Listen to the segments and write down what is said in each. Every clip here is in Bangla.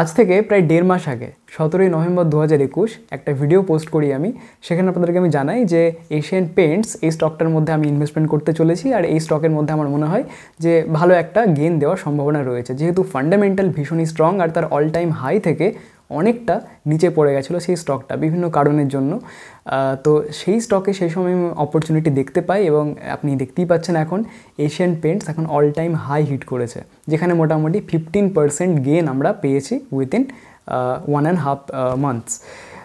আজ থেকে প্রায় দেড় মাস আগে সতেরোই নভেম্বর দু হাজার একুশ একটা ভিডিও পোস্ট করি আমি সেখানে আপনাদেরকে আমি জানাই যে এশিয়ান পেন্টস এই স্টকটার মধ্যে আমি ইনভেস্টমেন্ট করতে চলেছি আর এই স্টকের মধ্যে আমার মনে হয় যে ভালো একটা গেন দেওয়ার সম্ভাবনা রয়েছে যেহেতু ফান্ডামেন্টাল ভীষণই স্ট্রং আর তার অল টাইম হাই থেকে অনেকটা নিচে পড়ে গেছিলো সেই স্টকটা বিভিন্ন কারণের জন্য তো সেই স্টকে সেই সময় অপরচুনিটি দেখতে পাই এবং আপনি দেখতেই পাচ্ছেন এখন এশিয়ান পেন্টস এখন অল টাইম হাই হিট করেছে যেখানে মোটামুটি ফিফটিন পার্সেন্ট গেন আমরা পেয়েছি within one and half months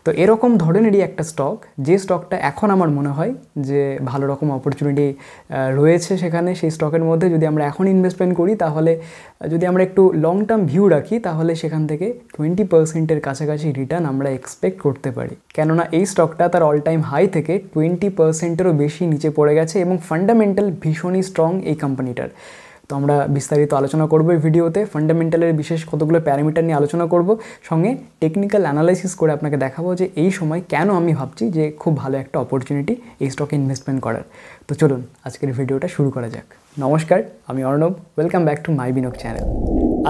তো এরকম ধরনেরই একটা স্টক যে স্টকটা এখন আমার মনে হয় যে ভালো রকম অপরচুনিটি রয়েছে সেখানে সেই স্টকের মধ্যে যদি আমরা এখন ইনভেস্টমেন্ট করি তাহলে যদি আমরা একটু লং টার্ম ভিউ রাখি তাহলে সেখান থেকে টোয়েন্টি পার্সেন্টের কাছাকাছি রিটার্ন আমরা এক্সপেক্ট করতে পারি কেননা এই স্টকটা তার অল টাইম হাই থেকে টোয়েন্টি পার্সেন্টেরও বেশি নিচে পড়ে গেছে এবং ফান্ডামেন্টাল ভীষণই স্ট্রং এই কোম্পানিটার তো আমরা বিস্তারিত আলোচনা করবো এই ভিডিওতে ফান্ডামেন্টালের বিশেষ কতগুলো প্যারামিটার নিয়ে আলোচনা করব সঙ্গে টেকনিক্যাল অ্যানালাইসিস করে আপনাকে দেখাবো যে এই সময় কেন আমি ভাবছি যে খুব ভালো একটা অপরচুনিটি এই স্টকে ইনভেস্টমেন্ট করার তো চলুন আজকের ভিডিওটা শুরু করা যাক নমস্কার আমি Arnab welcome back to my বিনক চ্যানেল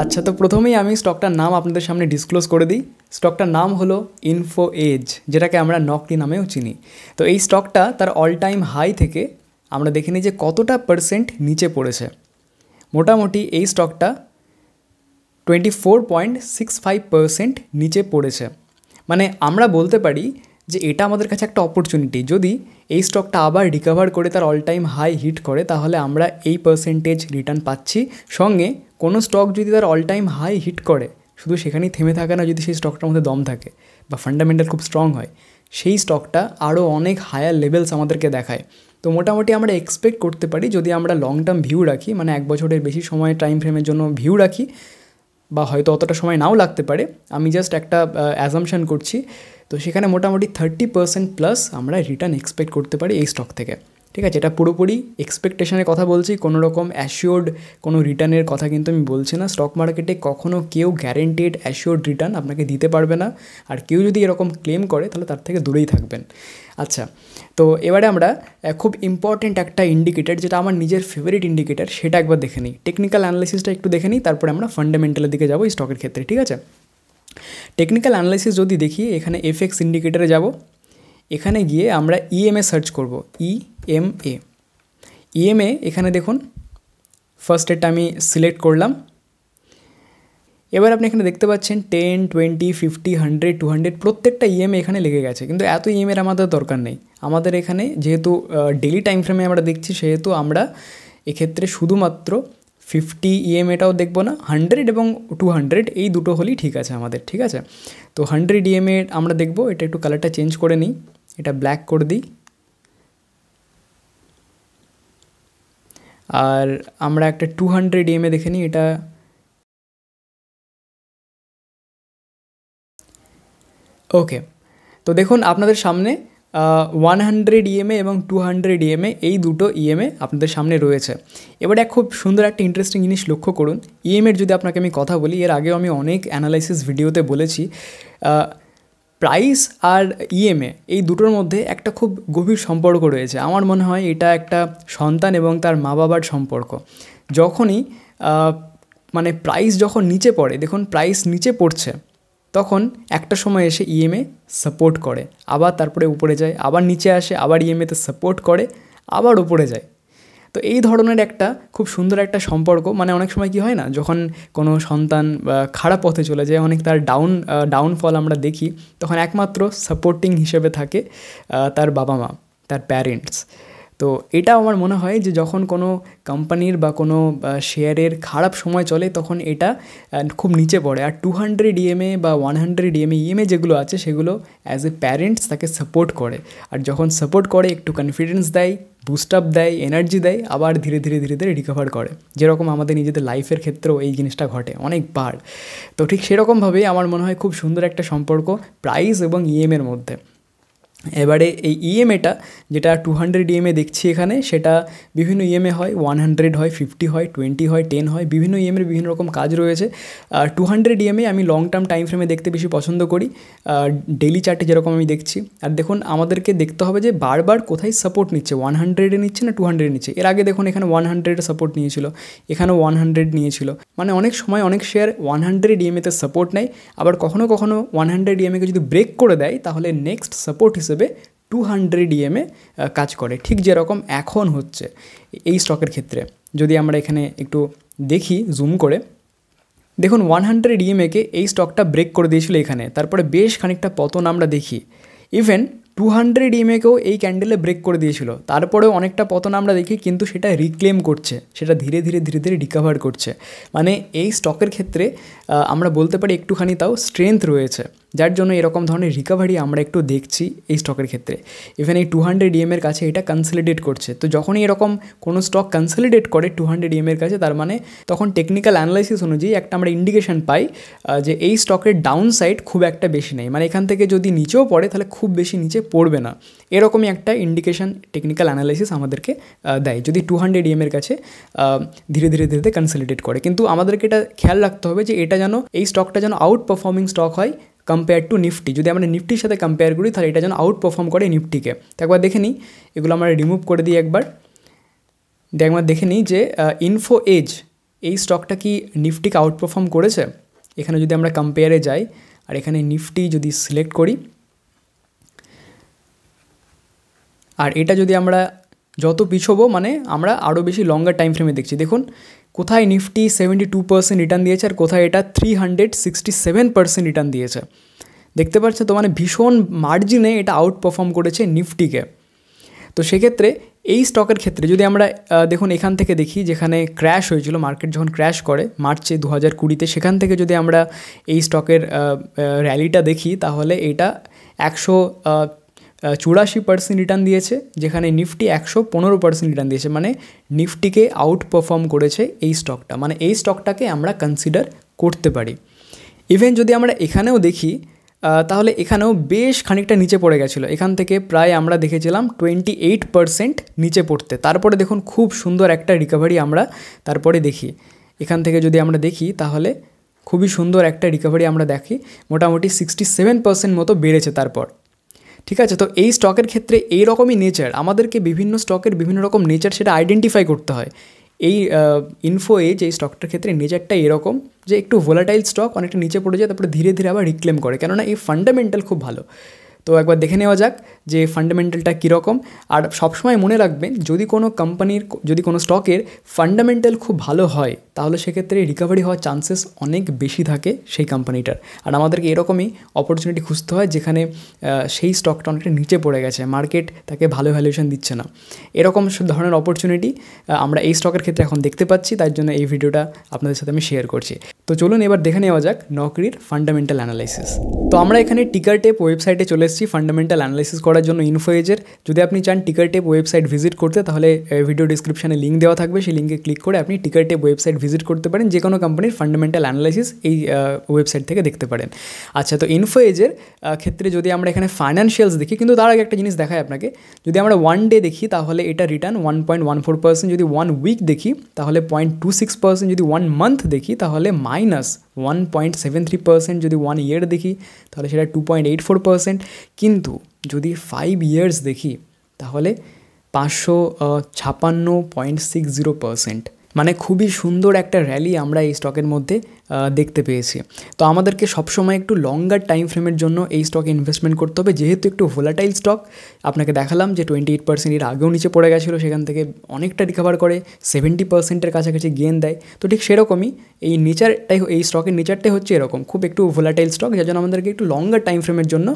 আচ্ছা তো প্রথমেই আমি স্টকটার নাম আপনাদের সামনে ডিসক্লোজ করে দিই স্টকটার নাম হলো ইনফো এজ যেটাকে আমরা নকটি নামেও চিনি তো এই স্টকটা তার অল টাইম হাই থেকে আমরা দেখিনি যে কতটা পার্সেন্ট নিচে পড়েছে মোটামুটি এই স্টকটা twenty four point six five percent নিচে পড়েছে মানে আমরা বলতে পারি যে এটা আমাদের কাছে একটা অপরচুনিটি যদি এই স্টকটা আবার রিকভার করে তার অল টাইম হাই হিট করে তাহলে আমরা এই পার্সেন্টেজ রিটার্ন পাচ্ছি সঙ্গে কোনো স্টক যদি তার অল টাইম হাই হিট করে শুধু সেখানেই থেমে থাকে না যদি সেই স্টকটার মধ্যে দম থাকে বা ফান্ডামেন্টাল খুব স্ট্রং হয় সেই স্টকটা আরও অনেক হায়ার লেভেলস আমাদেরকে দেখায় তো মোটামুটি আমরা এক্সপেক্ট করতে পারি যদি আমরা লং টার্ম ভিউ রাখি মানে এক বছরের বেশি সময় টাইম ফ্রেমের জন্য ভিউ রাখি বা হয়তো অতটা সময় নাও লাগতে পারে আমি জাস্ট একটা অ্যাজামশান করছি তো সেখানে মোটামুটি থার্টি পার্সেন্ট প্লাস আমরা রিটার্ন এক্সপেক্ট করতে পারি এই স্টক থেকে ঠিক আছে এটা পুরোপুরি এক্সপেকটেশনের কথা বলছি কোনো রকম অ্যাসিওর্ড কোনো রিটার্নের কথা কিন্তু আমি বলছি না স্টক মার্কেটে কখনও কেউ গ্যারেন্টিড অ্যাসিওর্ড রিটার্ন আপনাকে দিতে পারবে না আর কেউ যদি এরকম ক্লেম করে তাহলে তার থেকে দূরেই থাকবেন আচ্ছা তো এবারে আমরা খুব ইম্পর্টেন্ট একটা ইন্ডিকেটার যেটা আমার নিজের ফেভারিট ইন্ডিকেটার সেটা একবার দেখে নিই টেকনিক্যাল অ্যানালিসিসটা একটু দেখে নিই তারপরে আমরা ফান্ডামেন্টালের দিকে যাবো স্টকের ক্ষেত্রে ঠিক আছে টেকনিক্যাল অ্যানালাইসিস যদি দেখি এখানে এফএক্স ইন্ডিকেটারে যাব এখানে গিয়ে আমরা ইএমএ e সার্চ করব ইএমএ e ইএমএ e এখানে দেখুন ফার্স্ট এটা আমি সিলেক্ট করলাম এবার আপনি এখানে দেখতে পাচ্ছেন ten twenty fifty hundred two hundred প্রত্যেকটা ইএমএ এখানে লেগে গেছে কিন্তু এত ইএমএর আমাদের দরকার নেই আমাদের এখানে যেহেতু ডেলি টাইম ফ্রেমে আমরা দেখছি সেহেতু আমরা এক্ষেত্রে শুধুমাত্র ফিফটি ইএমএটাও দেখবো না হান্ড্রেড এবং টু হান্ড্রেড এই দুটো হলেই ঠিক আছে আমাদের ঠিক আছে তো হান্ড্রেড ইএমএ আমরা দেখবো এটা একটু কালারটা চেঞ্জ করে নিই এটা ব্ল্যাক করে দিই আর আমরা একটা টু হান্ড্রেড এ দেখে নিই এটা ওকে তো দেখুন আপনাদের সামনে ওয়ান হান্ড্রেড ইএমএ এবং টু হান্ড্রেড ইএমএ এই দুটো ইএমএ আপনাদের সামনে রয়েছে এবারে এক খুব সুন্দর একটা ইন্টারেস্টিং জিনিস লক্ষ্য করুন ইএমএর যদি আপনাকে আমি কথা বলি এর আগেও আমি অনেক অ্যানালাইসিস ভিডিওতে বলেছি প্রাইস আর ইএমএ e এই দুটোর মধ্যে একটা খুব গভীর সম্পর্ক রয়েছে আমার মনে হয় এটা একটা সন্তান এবং তার মা বাবার সম্পর্ক যখনই মানে প্রাইস যখন নিচে পড়ে দেখুন প্রাইস নিচে পড়ছে তখন একটা সময় এসে ইএমএ e সাপোর্ট করে আবার তারপরে উপরে যায় আবার নিচে আসে আবার ইএমএতে e সাপোর্ট করে আবার উপরে যায় তো এই ধরনের একটা খুব সুন্দর একটা সম্পর্ক মানে অনেক সময় কি হয় না যখন কোনো সন্তান খারাপ পথে চলে যায় অনেক তার ডাউন ডাউনফল আমরা দেখি তখন একমাত্র সাপোর্টিং হিসেবে থাকে তার বাবা মা তার প্যারেন্টস তো এটা আমার মনে হয় যে যখন কোনো কোম্পানির বা কোনো শেয়ারের খারাপ সময় চলে তখন এটা খুব নিচে পড়ে আর টু হান্ড্রেড ইএমএ বা ওয়ান হান্ড্রেড ইএমএ ইএমএ যেগুলো আছে সেগুলো অ্যাজ এ প্যারেন্টস তাকে সাপোর্ট করে আর যখন সাপোর্ট করে একটু কনফিডেন্স দেয় বুস্ট আপ দেয় এনার্জি দেয় আবার ধীরে ধীরে ধীরে ধীরে রিকভার করে যেরকম আমাদের নিজেদের লাইফের ক্ষেত্রেও এই জিনিসটা ঘটে অনেকবার তো ঠিক সেরকমভাবেই আমার মনে হয় খুব সুন্দর একটা সম্পর্ক প্রাইস এবং ইএমের মধ্যে এবারে এই ইএমএটা e যেটা টু হান্ড্রেড ইএমএ দেখছি এখানে সেটা বিভিন্ন ইএমএ e হয় ওয়ান হান্ড্রেড হয় ফিফটি হয় টোয়েন্টি হয় টেন হয় বিভিন্ন ইএমএর e বিভিন্ন রকম কাজ রয়েছে আর টু হান্ড্রেড ইএমএ আমি লং টার্ম টাইম ফ্রেমে দেখতে বেশি পছন্দ করি ডেলি চার্টে যেরকম আমি দেখছি আর দেখুন আমাদেরকে দেখতে হবে যে বারবার কোথায় সাপোর্ট নিচ্ছে ওয়ান হান্ড্রেডে নিচ্ছে না টু হান্ড্রেডে নিচ্ছে এর আগে দেখুন এখানে ওয়ান হান্ড্রেডে সাপোর্ট নিয়েছিল এখানে ওয়ান হান্ড্রেড নিয়েছিল মানে অনেক সময় অনেক শেয়ার ওয়ান হান্ড্রেড ইএমএতে সাপোর্ট নেয় আবার কখনও কখনও ওয়ান হান্ড্রেড ইএমএকে যদি ব্রেক করে দেয় তাহলে নেক্সট সাপোর্ট হিসেবে টু হান্ড্রেড ইএমে কাজ করে ঠিক যেরকম এখন হচ্ছে এই স্টকের ক্ষেত্রে যদি আমরা এখানে একটু দেখি জুম করে দেখুন ওয়ান হান্ড্রেড ইএমএকে এই স্টকটা ব্রেক করে দিয়েছিল এখানে তারপরে বেশ খানিকটা পতন আমরা দেখি ইভেন টু হান্ড্রেড ইএমএকেও এই ক্যান্ডেলে ব্রেক করে দিয়েছিল তারপরেও অনেকটা পতন আমরা দেখি কিন্তু সেটা রিক্লেম করছে সেটা ধীরে ধীরে ধীরে ধীরে রিকাভার করছে মানে এই স্টকের ক্ষেত্রে আমরা বলতে পারি একটুখানি তাও স্ট্রেংথ রয়েছে যার জন্য এরকম ধরনের রিকাভারি আমরা একটু দেখছি এই স্টকের ক্ষেত্রে ইভেন এই টু হান্ড্রেড ইএমের কাছে এটা কনসলিডেট করছে তো যখনই এরকম কোনো স্টক কনসলিডেট করে টু হান্ড্রেড ইএমের কাছে তার মানে তখন টেকনিক্যাল অ্যানালাইসিস অনুযায়ী একটা আমরা ইন্ডিকেশন পাই যে এই স্টকের ডাউন সাইড খুব একটা বেশি নেই মানে এখান থেকে যদি নিচেও পড়ে তাহলে খুব বেশি নিচে পড়বে না এরকমই একটা ইন্ডিকেশন টেকনিক্যাল অ্যানালাইসিস আমাদেরকে দেয় যদি টু হান্ড্রেড ইএমের কাছে ধীরে ধীরে ধীরে ধীরে কনসলিডেট করে কিন্তু আমাদেরকে এটা খেয়াল রাখতে হবে যে এটা যেন এই স্টকটা যেন আউট পারফর্মিং স্টক হয় কম্পেয়ার টু নিফটি যদি আমরা নিফটির সাথে কম্পেয়ার করি তাহলে এটা যেন আউট পারফর্ম করে নিফটিকে তো একবার দেখে নিই এগুলো আমরা রিমুভ করে দিই একবার দিয়ে একবার দেখে নিই যে ইনফো এজ এই স্টকটা কি নিফটিকে আউট পারফর্ম করেছে এখানে যদি আমরা কম্পেয়ারে যাই আর এখানে নিফটি যদি সিলেক্ট করি আর এটা যদি আমরা যত পিছবো মানে আমরা আরও বেশি লঙ্গার টাইম ফ্রেমে দেখছি দেখুন কোথায় Nifty seventy two percent return দিয়েছে আর কোথায় এটা three hundred sixty seven percent return দিয়েছে দেখতে পাচ্ছ তো মানে ভীষণ মার্জিনে এটা আউট পারফর্ম করেছে নিফটিকে তো সেক্ষেত্রে এই স্টকের ক্ষেত্রে যদি আমরা দেখুন এখান থেকে দেখি যেখানে ক্র্যাশ হয়েছিল মার্কেট যখন ক্র্যাশ করে মার্চে দু হাজার কুড়িতে সেখান থেকে যদি আমরা এই স্টকের র্যালিটা দেখি তাহলে এটা একশো চুরাশি পার্সেন্ট রিটার্ন দিয়েছে যেখানে নিফটি একশো পনেরো পার্সেন্ট রিটার্ন দিয়েছে মানে নিফটিকে আউট পারফর্ম করেছে এই স্টকটা মানে এই স্টকটাকে আমরা কনসিডার করতে পারি ইভেন যদি আমরা এখানেও দেখি তাহলে এখানেও বেশ খানিকটা নিচে পড়ে গেছিলো এখান থেকে প্রায় আমরা দেখেছিলাম টোয়েন্টি এইট পারসেন্ট নিচে পড়তে তারপরে দেখুন খুব সুন্দর একটা রিকভারি আমরা তারপরে দেখি এখান থেকে যদি আমরা দেখি তাহলে খুবই সুন্দর একটা রিকভারি আমরা দেখি মোটামুটি সিক্সটি সেভেন পার্সেন্ট মতো বেড়েছে তারপর ঠিক আছে তো এই স্টকের ক্ষেত্রে এই রকমই নেচার আমাদেরকে বিভিন্ন স্টকের বিভিন্ন রকম নেচার সেটা আইডেন্টিফাই করতে হয় এই ইনফো যে এই স্টকটার ক্ষেত্রে নেচারটা এরকম যে একটু ভোলাটাইল স্টক অনেকটা নিচে পড়ে যায় তারপরে ধীরে ধীরে আবার রিক্লেম করে কেননা এই ফান্ডামেন্টাল খুব ভালো তো একবার দেখে নেওয়া যাক যে ফান্ডামেন্টালটা কীরকম আর সবসময় মনে রাখবেন যদি কোনো কোম্পানির যদি কোনো স্টকের ফান্ডামেন্টাল খুব ভালো হয় তাহলে সেক্ষেত্রে রিকাভারি হওয়ার চান্সেস অনেক বেশি থাকে সেই কোম্পানিটার আর আমাদেরকে এরকমই অপরচুনিটি খুঁজতে হয় যেখানে সেই স্টকটা অনেকটা নিচে পড়ে গেছে মার্কেট তাকে ভালো ভ্যালুয়েশন দিচ্ছে না এরকম ধরনের অপরচুনিটি আমরা এই স্টকের ক্ষেত্রে এখন দেখতে পাচ্ছি তার জন্য এই ভিডিওটা আপনাদের সাথে আমি শেয়ার করছি তো চলুন এবার দেখে নেওয়া যাক নকরির ফান্ডামেন্টাল অ্যানালাইসিস তো আমরা এখানে টিকার টেপ ওয়েবসাইটে চলে এসেছি ফান্ডামেন্টাল অ্যানালাইসিস করার জন্য ইনফোয়েজের যদি আপনি চান টিকার টেপ ওয়েবসাইট ভিজিট করতে তাহলে ভিডিও ডিসক্রিপশানে লিঙ্ক দেওয়া থাকবে সেই লিঙ্কে ক্লিক করে আপনি টিকার টেপ ওয়েবসাইট ভিজিট করতে পারেন যে কোনো কোম্পানির ফান্ডামেন্টাল অ্যানালাইসিস এই ওয়েবসাইট থেকে দেখতে পারেন আচ্ছা তো ইনফো এজ এর ক্ষেত্রে যদি আমরা এখানে ফাইনান্সিয়ালস দেখি কিন্তু তার আগে একটা জিনিস দেখাই আপনাকে যদি আমরা ওয়ান ডে দেখি তাহলে এটা রিটার্ন 1.14% যদি ওয়ান উইক দেখি তাহলে 0.26% যদি ওয়ান मंथ দেখি তাহলে -1.73% যদি ওয়ান ইয়ার দেখি তাহলে সেটা 2.84% কিন্তু যদি 5 ইয়ারস দেখি তাহলে 556.60% মানে খুবই সুন্দর একটা র্যালি আমরা এই স্টকের মধ্যে দেখতে পেয়েছি তো আমাদেরকে সবসময় একটু লঙ্গার টাইম ফ্রেমের জন্য এই স্টকে ইনভেস্টমেন্ট করতে হবে যেহেতু একটু ভোলাটাইল স্টক আপনাকে দেখালাম যে টোয়েন্টি এইট পার্সেন্টের এর আগেও নিচে পড়ে গেছিলো সেখান থেকে অনেকটা রিকভার করে সেভেন্টি পার্সেন্টের কাছাকাছি গেন দেয় তো ঠিক সেরকমই এই নেচারটাই এই স্টকের নেচারটাই হচ্ছে এরকম খুব একটু ভোলাটাইল স্টক যার জন্য আমাদেরকে একটু লঙ্গার টাইম ফ্রেমের জন্য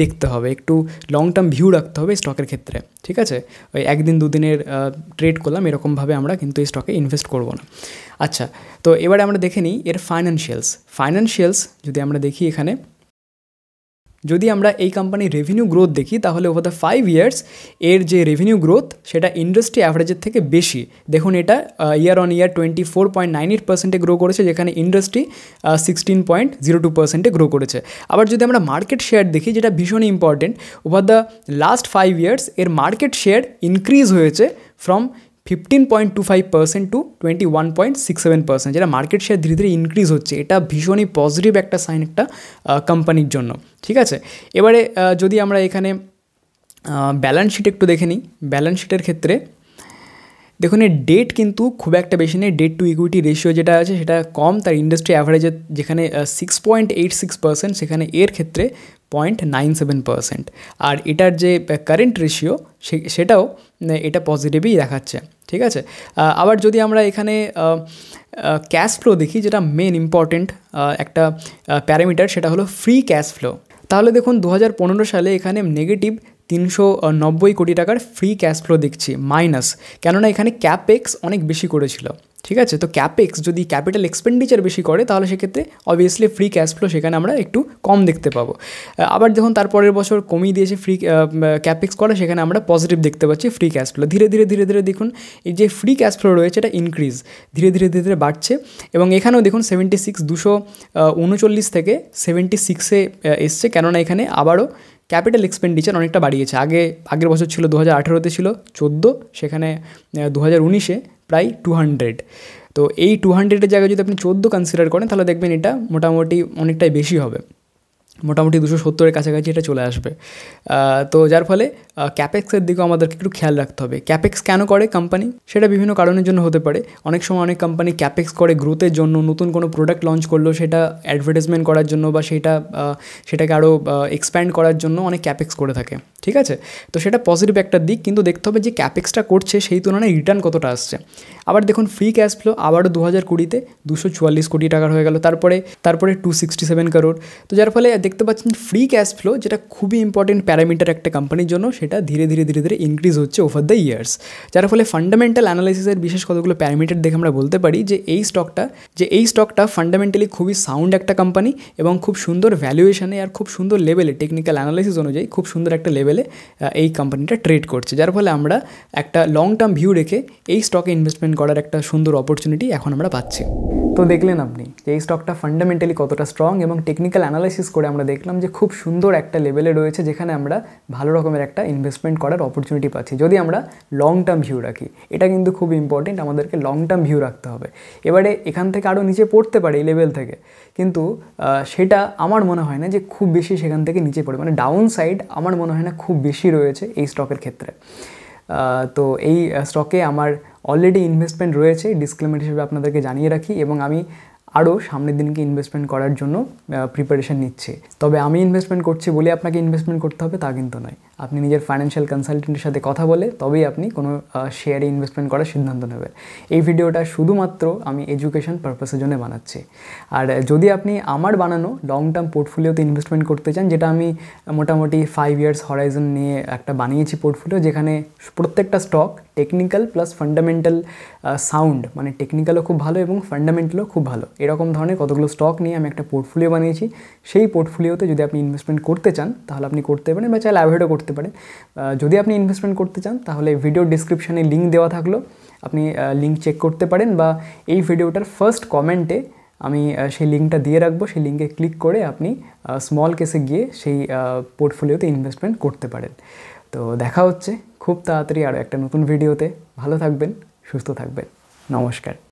দেখতে হবে একটু লং টার্ম ভিউ রাখতে হবে স্টকের ক্ষেত্রে ঠিক আছে ওই একদিন দুদিনের ট্রেড করলাম এরকমভাবে আমরা কিন্তু এই স্টক স্টকে ইনভেস্ট করব না আচ্ছা তো এবারে আমরা দেখে নিই এর ফাইন্যান্সিয়ালস ফাইন্যান্সিয়ালস যদি আমরা দেখি এখানে যদি আমরা এই কোম্পানির রেভিনিউ গ্রোথ দেখি তাহলে ওভার দ্য ফাইভ ইয়ার্স এর যে রেভিনিউ গ্রোথ সেটা ইন্ডাস্ট্রি অ্যাভারেজের থেকে বেশি দেখুন এটা year on year twenty four point nine eight পার্সেন্টে গ্রো করেছে যেখানে industry sixteen point zero two পার্সেন্টে গ্রো করেছে আবার যদি আমরা মার্কেট শেয়ার দেখি যেটা ভীষণই important over the last five years এর মার্কেট শেয়ার ইনক্রিজ হয়েছে from fifteen point two five percent to twenty one point six seven percent যেটা মার্কেট শেয়ার ধীরে ধীরে ইনক্রিজ হচ্ছে এটা ভীষণই পজিটিভ একটা সাইন একটা কোম্পানির জন্য ঠিক আছে এবারে যদি আমরা এখানে ব্যালেন্স শিট একটু দেখে নিই ব্যালেন্স শিটের ক্ষেত্রে দেখুন এর ডেট কিন্তু খুব একটা বেশি নেই ডেট টু ইকুইটি রেশিও যেটা আছে সেটা কম তার ইন্ডাস্ট্রি অ্যাভারেজের যেখানে six point eight six percent সেখানে এর ক্ষেত্রে পয়েন্ট নাইন সেভেন পার্সেন্ট আর এটার যে কারেন্ট রেশিও সেটাও এটা পজিটিভই দেখাচ্ছে ঠিক আছে আবার যদি আমরা এখানে ক্যাশ ফ্লো দেখি যেটা মেন ইম্পর্টেন্ট একটা প্যারামিটার সেটা হলো ফ্রি ক্যাশ ফ্লো তাহলে দেখুন দু সালে এখানে নেগেটিভ তিনশো নব্বই কোটি টাকার ফ্রি ক্যাশ ফ্লো দেখছি মাইনাস কেননা এখানে ক্যাপেক্স অনেক বেশি করেছিল ঠিক আছে তো ক্যাপেক্স যদি ক্যাপিটাল এক্সপেন্ডিচার বেশি করে তাহলে সেক্ষেত্রে অবভিয়াসলি ফ্রি ক্যাশ ফ্লো সেখানে আমরা একটু কম দেখতে পাবো আবার যখন তারপরের বছর কমিয়ে দিয়েছে ফ্রি ক্যাপেক্স করে সেখানে আমরা পজিটিভ দেখতে পাচ্ছি ফ্রি ক্যাশ ফ্লো ধীরে ধীরে ধীরে ধীরে দেখুন এই যে ফ্রি ক্যাশ ফ্লো রয়েছে এটা ইনক্রিজ ধীরে ধীরে ধীরে ধীরে বাড়ছে এবং এখানেও দেখুন সেভেন্টি সিক্স দুশো উনচল্লিশ থেকে সেভেন্টি সিক্সে এসছে কেননা এখানে আবারও ক্যাপিটাল এক্সপেন্ডিচার অনেকটা বাড়িয়েছে আগে আগের বছর ছিল দু হাজার আঠেরোতে ছিল চোদ্দো সেখানে দু হাজার উনিশে প্রায় টু হান্ড্রেড তো এই টু হান্ড্রেডের জায়গায় যদি আপনি চোদ্দো কনসিডার করেন তাহলে দেখবেন এটা মোটামুটি অনেকটাই বেশি হবে মোটামুটি দুশো সত্তরের কাছাকাছি এটা চলে আসবে তো যার ফলে ক্যাপেক্সের দিকেও আমাদেরকে একটু খেয়াল রাখতে হবে ক্যাপেক্স কেন করে কোম্পানি সেটা বিভিন্ন কারণের জন্য হতে পারে অনেক সময় অনেক কোম্পানি ক্যাপেক্স করে গ্রোথের জন্য নতুন কোনো প্রোডাক্ট লঞ্চ করলো সেটা অ্যাডভার্টাইজমেন্ট করার জন্য বা সেটা সেটাকে আরও এক্সপ্যান্ড করার জন্য অনেক ক্যাপেক্স করে থাকে ঠিক আছে তো সেটা পজিটিভ একটা দিক কিন্তু দেখতে হবে যে ক্যাপেক্সটা করছে সেই তুলনায় রিটার্ন কতটা আসছে আবার দেখুন ফ্রি ক্যাশ ফ্লো আবারও দু হাজার কুড়িতে দুশো চুয়াল্লিশ কোটি টাকার হয়ে গেল তারপরে তারপরে টু সিক্সটি সেভেন কারোর তো যার ফলে দেখতে পাচ্ছেন ফ্রি ক্যাশ ফ্লো যেটা খুবই ইম্পর্টেন্ট প্যারামিটার একটা কোম্পানির জন্য সেটা ধীরে ধীরে ধীরে ধীরে ইনক্রিজ হচ্ছে ওভার দ্য ইয়ার্স যার ফলে ফান্ডামেন্টাল অ্যানালাইসিসের বিশেষ কতগুলো প্যারামিটার দেখে আমরা বলতে পারি যে এই স্টকটা যে এই স্টকটা ফান্ডামেন্টালি খুবই সাউন্ড একটা কোম্পানি এবং খুব সুন্দর ভ্যালুয়েশনে আর খুব সুন্দর লেভেলে টেকনিক্যাল অ্যানালাইসিস অনুযায়ী খুব সুন্দর একটা লেভেল লেভেলে এই কোম্পানিটা ট্রেড করছে যার ফলে আমরা একটা লং টার্ম ভিউ রেখে এই স্টকে ইনভেস্টমেন্ট করার একটা সুন্দর অপরচুনিটি এখন আমরা পাচ্ছি তো দেখলেন আপনি যে এই স্টকটা ফান্ডামেন্টালি কতটা স্ট্রং এবং টেকনিক্যাল অ্যানালাইসিস করে আমরা দেখলাম যে খুব সুন্দর একটা লেভেলে রয়েছে যেখানে আমরা ভালো রকমের একটা ইনভেস্টমেন্ট করার অপরচুনিটি পাচ্ছি যদি আমরা লং টার্ম ভিউ রাখি এটা কিন্তু খুব ইম্পর্টেন্ট আমাদেরকে লং টার্ম ভিউ রাখতে হবে এবারে এখান থেকে আরও নিচে পড়তে পারে এই লেভেল থেকে কিন্তু সেটা আমার মনে হয় না যে খুব বেশি সেখান থেকে নিচে পড়ে মানে ডাউন সাইড আমার মনে হয় না খুব বেশি রয়েছে এই স্টকের ক্ষেত্রে তো এই স্টকে আমার অলরেডি ইনভেস্টমেন্ট রয়েছে ডিসক্লেমেন্ট হিসেবে আপনাদেরকে জানিয়ে রাখি এবং আমি আরও সামনের দিনকে ইনভেস্টমেন্ট করার জন্য প্রিপারেশান নিচ্ছে তবে আমি ইনভেস্টমেন্ট করছি বলে আপনাকে ইনভেস্টমেন্ট করতে হবে তা কিন্তু নয় আপনি নিজের ফাইন্যান্সিয়াল কনসালটেন্টের সাথে কথা বলে তবেই আপনি কোনো শেয়ারে ইনভেস্টমেন্ট করার সিদ্ধান্ত নেবেন এই ভিডিওটা শুধুমাত্র আমি এডুকেশন পারপাসের জন্য বানাচ্ছি আর যদি আপনি আমার বানানো লং টার্ম পোর্টফোলিওতে ইনভেস্টমেন্ট করতে চান যেটা আমি মোটামুটি ফাইভ ইয়ার্স হরাইজন নিয়ে একটা বানিয়েছি পোর্টফোলিও যেখানে প্রত্যেকটা stock technical plus fundamental sound মানে টেকনিক্যালও খুব ভালো এবং ফান্ডামেন্টালও খুব ভালো এরকম ধরনের কতগুলো স্টক নিয়ে আমি একটা পোর্টফোলিও বানিয়েছি সেই পোর্টফোলিওতে যদি আপনি ইনভেস্টমেন্ট করতে চান তাহলে আপনি করতে পারেন বা চাইলে অ্যাভয়েডও করতে পারেন যদি আপনি ইনভেস্টমেন্ট করতে চান তাহলে ভিডিও ডিসক্রিপশানে লিঙ্ক দেওয়া থাকলো আপনি লিঙ্ক চেক করতে পারেন বা এই ভিডিওটার ফার্স্ট কমেন্টে আমি সেই লিঙ্কটা দিয়ে রাখবো সেই লিঙ্কে ক্লিক করে আপনি স্মল কেসে গিয়ে সেই পোর্টফোলিওতে ইনভেস্টমেন্ট করতে পারেন তো দেখা হচ্ছে খুব তাড়াতাড়ি আরও একটা নতুন ভিডিওতে ভালো থাকবেন সুস্থ থাকবেন নমস্কার